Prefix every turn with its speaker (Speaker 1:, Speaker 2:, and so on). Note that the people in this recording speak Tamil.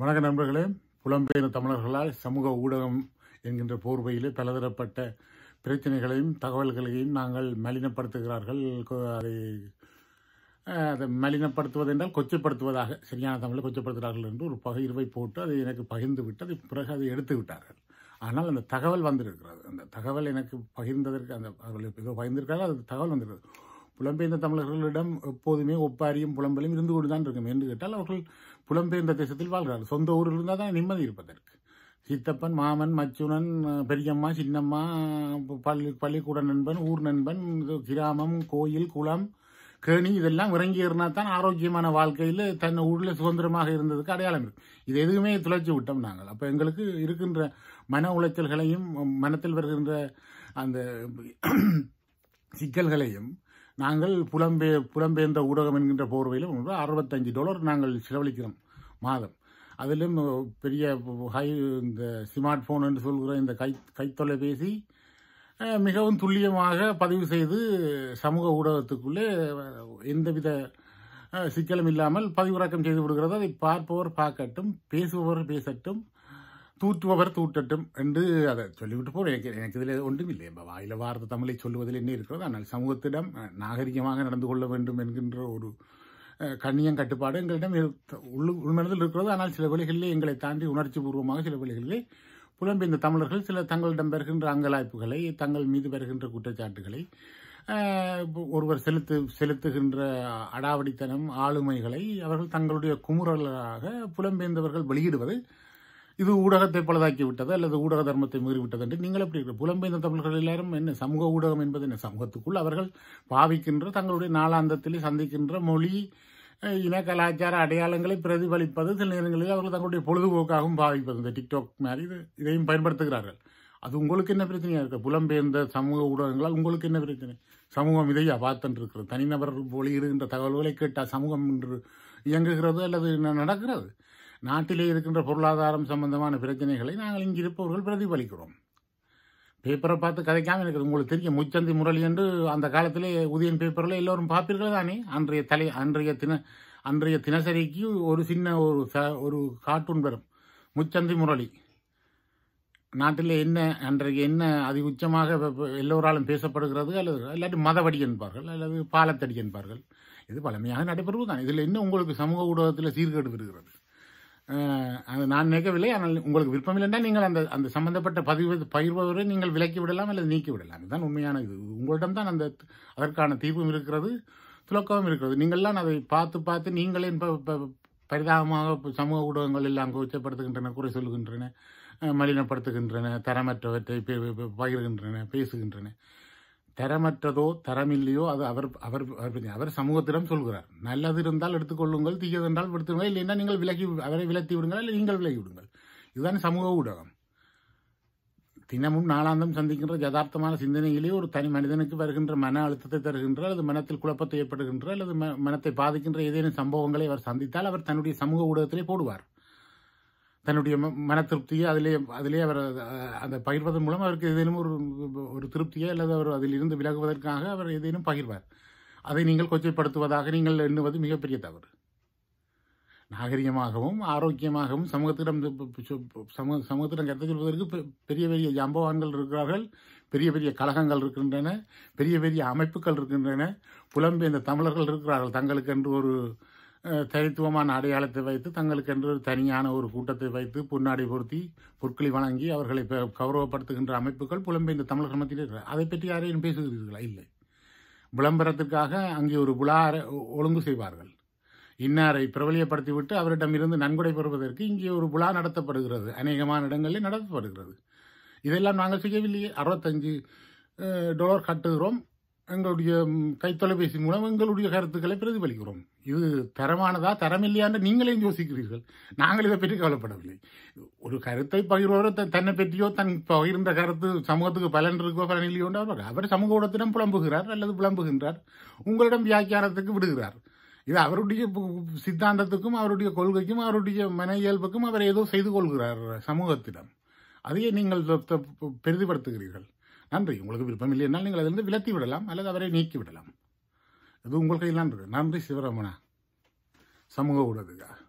Speaker 1: வணக்க நண்பர்களே புலம்பெயர் தமிழர்களால் சமூக ஊடகம் என்கின்ற போர்வையிலே பலதரப்பட்ட பிரச்சனைகளையும் தகவல்களையும் நாங்கள் மலினப்படுத்துகிறார்கள் அதை அதை மலினப்படுத்துவது என்றால் சரியான தமிழை கொச்சப்படுத்துகிறார்கள் என்று ஒரு பகிர்வை போட்டு அதை எனக்கு பகிர்ந்து விட்டு அதை பிறகு அதை எடுத்து விட்டார்கள் ஆனால் அந்த தகவல் வந்திருக்கிறது அந்த தகவல் எனக்கு பகிர்ந்ததற்கு அந்த அவர்கள் ஏதோ பகிர்ந்திருக்காங்க அது தகவல் வந்திருக்கிறது புலம்பெயர்ந்த தமிழர்களிடம் எப்போதுமே ஒப்பாரியும் புலம்பலும் இருந்து கொண்டு தான் இருக்கும் என்று கேட்டால் அவர்கள் புலம்பெயர்ந்த தேசத்தில் வாழ்கிறார்கள் சொந்த ஊரில் இருந்தால் தான் நிம்மதி இருப்பதற்கு சித்தப்பன் மாமன் மச்சுனன் பெரியம்மா சின்னம்மா பள்ளி பள்ளிக்கூட நண்பன் ஊர் நண்பன் கிராமம் கோயில் குளம் கேணி இதெல்லாம் இறங்கியிருந்தால் தான் ஆரோக்கியமான வாழ்க்கையில் தன் ஊரில் சுதந்திரமாக இருந்ததுக்கு அடையாளம் இருக்கு இது எதுவுமே துளைச்சி விட்டோம் நாங்கள் அப்போ எங்களுக்கு இருக்கின்ற மன உளைச்சல்களையும் மனத்தில் வருகின்ற அந்த சிக்கல்களையும் நாங்கள் புலம்பே புலம்பெயர்ந்த ஊடகம் என்கின்ற போர்வையில் அறுபத்தஞ்சு டாலர் நாங்கள் செலவழிக்கிறோம் மாதம் அதிலும் பெரிய ஹை இந்த ஸ்மார்ட் ஃபோன் என்று சொல்கிற இந்த கை கைத்தொலைபேசி மிகவும் துல்லியமாக பதிவு செய்து சமூக ஊடகத்துக்குள்ளே எந்தவித சிக்கலும் இல்லாமல் பதிவிறக்கம் செய்து விடுகிறது அதை பார்ப்பவர் பார்க்கட்டும் பேசுபவர் பேசட்டும் தூற்றுபவர் தூட்டட்டும் என்று அதை சொல்லிவிட்டு போகிறோம் எனக்கு எனக்கு இதில் ஒன்றும் இல்லை இப்போ வாயில வார்த்தை தமிழை சொல்லுவதில் என்ன இருக்கிறது ஆனால் சமூகத்திடம் நாகரிகமாக நடந்து கொள்ள வேண்டும் என்கின்ற ஒரு கண்ணியம் கட்டுப்பாடு எங்களிடம் உள் உள்மனதில் இருக்கிறது ஆனால் சில வழிகளிலே எங்களை தாண்டி உணர்ச்சி பூர்வமாக சில வேளைகளிலே இந்த தமிழர்கள் சில தங்களிடம் பெறுகின்ற அங்கலாய்ப்புகளை தங்கள் மீது பெறுகின்ற குற்றச்சாட்டுகளை ஒருவர் செலுத்து செலுத்துகின்ற அடாவடித்தனம் ஆளுமைகளை அவர்கள் தங்களுடைய குமுறலாக புலம்பெயர்ந்தவர்கள் வெளியிடுவது இது ஊடகத்தை பலதாக்கி விட்டது அல்லது ஊடக தர்மத்தை மீறிவிட்டது என்று நீங்கள் எப்படி இருக்கிற புலம்பெயர்ந்த தமிழர்கள் எல்லாரும் என்ன சமூக ஊடகம் என்பது என்ன சமூகத்துக்குள் அவர்கள் பாவிக்கின்ற தங்களுடைய நாளாந்தத்தில் சந்திக்கின்ற மொழி இன கலாச்சார அடையாளங்களை பிரதிபலிப்பது சில நேரங்களில் அவர்கள் தங்களுடைய பொழுதுபோக்காகவும் பாவிப்பது இந்த டிக்டாக் மாதிரி இது இதையும் பயன்படுத்துகிறார்கள் அது உங்களுக்கு என்ன பிரச்சனையாக இருக்குது புலம்பெயர்ந்த சமூக ஊடகங்களால் உங்களுக்கு என்ன பிரச்சனை சமூகம் இதையா பார்த்துட்டு இருக்கிறது தனிநபர் வெளியிடுகின்ற தகவல்களை கேட்டால் சமூகம் என்று இயங்குகிறது அல்லது நடக்கிறது நாட்டிலே இருக்கின்ற பொருளாதாரம் சம்பந்தமான பிரச்சனைகளை நாங்கள் இங்கே இருப்பவர்கள் பிரதிபலிக்கிறோம் பேப்பரை பார்த்து கதைக்காமல் எனக்கு உங்களுக்கு தெரியும் முச்சந்தி முரளி என்று அந்த காலத்திலே உதயன் பேப்பரில் எல்லோரும் பார்ப்பீர்கள் தானே அன்றைய தலை அன்றைய தின அன்றைய தினசரிக்கு ஒரு சின்ன ஒரு ஒரு கார்ட்டூன் வரும் முச்சந்தி முரளி நாட்டில் என்ன அன்றைக்கு என்ன அதி உச்சமாக எல்லோராலும் பேசப்படுகிறது அல்லது இல்லாட்டி மதவடி என்பார்கள் அல்லது பாலத்தடி என்பார்கள் இது பழமையாக நடைபெறுவது தான் இதில் இன்னும் உங்களுக்கு சமூக ஊடகத்தில் சீர்கேடு வருகிறது நான் நினைக்கவில்லை ஆனால் உங்களுக்கு விருப்பம் இல்லைன்னா நீங்கள் அந்த அந்த சம்பந்தப்பட்ட பதிவு பயிர்பவரை நீங்கள் விலக்கி விடலாம் அல்லது நீக்கி விடலாம் இதுதான் உண்மையான இது உங்களிடம் தான் அந்த அதற்கான தீர்வும் இருக்கிறது துலக்கமும் இருக்கிறது நீங்கள்லாம் அதை பார்த்து பார்த்து நீங்களே பரிதாபமாக சமூக ஊடகங்கள் எல்லாம் கோச்சப்படுத்துகின்றன குறை சொல்லுகின்றன மலினப்படுத்துகின்றன தரமற்றவற்றை பகிர்கின்றன பேசுகின்றன தரமற்றதோ தரமில்லையோ அது அவர் அவர் அவர் சமூகத்திடம் சொல்கிறார் நல்லது இருந்தால் எடுத்துக்கொள்ளுங்கள் தீயது என்றால் எடுத்துக்கொள்ளுங்கள் இல்லைன்னா நீங்கள் விலகி அவரை விலத்தி விடுங்கள் இல்லை நீங்கள் விலகி விடுங்கள் இதுதான் சமூக ஊடகம் தினமும் நாளாந்தம் சந்திக்கின்ற யதார்த்தமான சிந்தனைகளே ஒரு தனி மனிதனுக்கு வருகின்ற மன அழுத்தத்தை தருகின்ற அல்லது மனத்தில் குழப்பத்தை ஏற்படுகின்ற அல்லது மனத்தை பாதிக்கின்ற ஏதேனும் சம்பவங்களை அவர் சந்தித்தால் அவர் தன்னுடைய சமூக ஊடகத்திலே போடுவார் தன்னுடைய மன திருப்தியை அதிலே அதிலே அவர் அந்த பகிர்வதன் மூலம் அவருக்கு ஏதேனும் ஒரு ஒரு திருப்தியை அல்லது அவர் அதில் இருந்து விலகுவதற்காக அவர் ஏதேனும் பகிர்வார் அதை நீங்கள் கொச்சைப்படுத்துவதாக நீங்கள் எண்ணுவது மிகப்பெரிய தவறு நாகரிகமாகவும் ஆரோக்கியமாகவும் சமூகத்திடம் சமூக சமூகத்திடம் கருத்து சொல்வதற்கு பெரிய பெரிய ஜம்பவான்கள் இருக்கிறார்கள் பெரிய பெரிய கழகங்கள் இருக்கின்றன பெரிய பெரிய அமைப்புகள் இருக்கின்றன புலம்பெயர்ந்த தமிழர்கள் இருக்கிறார்கள் தங்களுக்கு என்று ஒரு தனித்துவமான அடையாளத்தை வைத்து தங்களுக்கென்று ஒரு தனியான ஒரு கூட்டத்தை வைத்து பொன்னாடி பொருத்தி பொற்களை வழங்கி அவர்களை கௌரவப்படுத்துகின்ற அமைப்புகள் இந்த தமிழக மத்தியில் இருக்கிறார் அதை பற்றி யாரையும் பேசுகிறீர்களா இல்லை விளம்பரத்திற்காக அங்கே ஒரு விழா ஒழுங்கு செய்வார்கள் இன்னாரை பிரபலியப்படுத்திவிட்டு அவரிடமிருந்து நன்கொடை பெறுவதற்கு இங்கே ஒரு புலா நடத்தப்படுகிறது அநேகமான இடங்களில் நடத்தப்படுகிறது இதெல்லாம் நாங்கள் செய்யவில்லையே அறுபத்தஞ்சு டொலர் கட்டுகிறோம் எங்களுடைய கைத்தொலைபேசி மூலம் எங்களுடைய கருத்துக்களை பிரதிபலிக்கிறோம் இது தரமானதா தரமில்லையான்னு நீங்களே யோசிக்கிறீர்கள் நாங்கள் இதை பற்றி கவலைப்படவில்லை ஒரு கருத்தை பகிர்வோரோ தன்னை பற்றியோ தன் பகிர்ந்த கருத்து சமூகத்துக்கு பலன் இருக்கோ பலன் இல்லையோன்ற அவர் சமூக ஊடகத்திடம் புலம்புகிறார் அல்லது புலம்புகின்றார் உங்களிடம் வியாக்கியானத்துக்கு விடுகிறார் இது அவருடைய சித்தாந்தத்துக்கும் அவருடைய கொள்கைக்கும் அவருடைய மன இயல்புக்கும் அவர் ஏதோ செய்து கொள்கிறார் சமூகத்திடம் அதையே நீங்கள் பெரிதுபடுத்துகிறீர்கள் நன்றி உங்களுக்கு விருப்பம் இல்லை என்னால் நீங்கள் அதிலிருந்து விலத்தி விடலாம் அல்லது அவரை நீக்கி விடலாம் இது உங்கள் கையில் நன்றி நன்றி சிவராமனா சமூக ஊடகத்துக்காக